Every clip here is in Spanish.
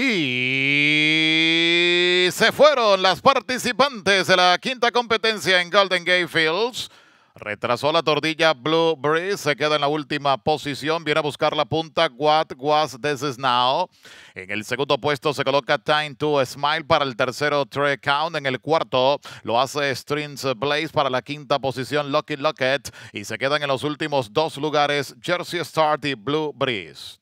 Y se fueron las participantes de la quinta competencia en Golden Gate Fields. Retrasó la tortilla Blue Breeze, se queda en la última posición, viene a buscar la punta What Was This Is Now. En el segundo puesto se coloca Time to Smile para el tercero Trey Count, en el cuarto lo hace Strings Blaze para la quinta posición Lucky Locket y se quedan en los últimos dos lugares Jersey Start y Blue Breeze.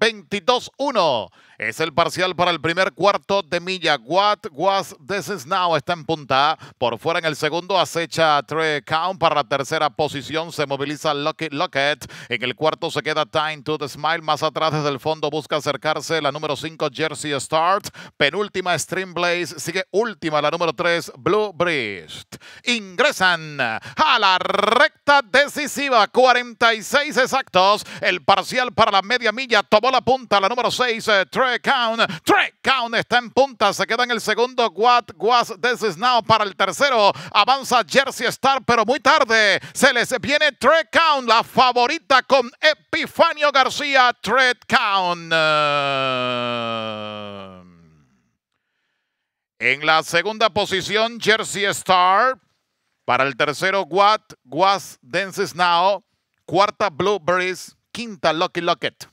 22-1. Es el parcial para el primer cuarto de milla. What was this is now está en punta. Por fuera en el segundo acecha Trey Count para la tercera posición. Se moviliza Lucky Lockett. En el cuarto se queda Time to the Smile. Más atrás desde el fondo busca acercarse la número 5 Jersey Start. Penúltima Stream Blaze. Sigue última la número 3 Blue Bridge. Ingresan a la recta decisiva. 46 exactos. El parcial para la media milla tomó la punta, la número 6, eh, Trey está en punta, se queda en el segundo. What was this now para el tercero. Avanza Jersey Star, pero muy tarde. Se les viene Trey Count, la favorita con Epifanio García. Trey Count. En la segunda posición, Jersey Star. Para el tercero, What Was Dances Now. Cuarta, Blueberries. Quinta, Lucky Locket.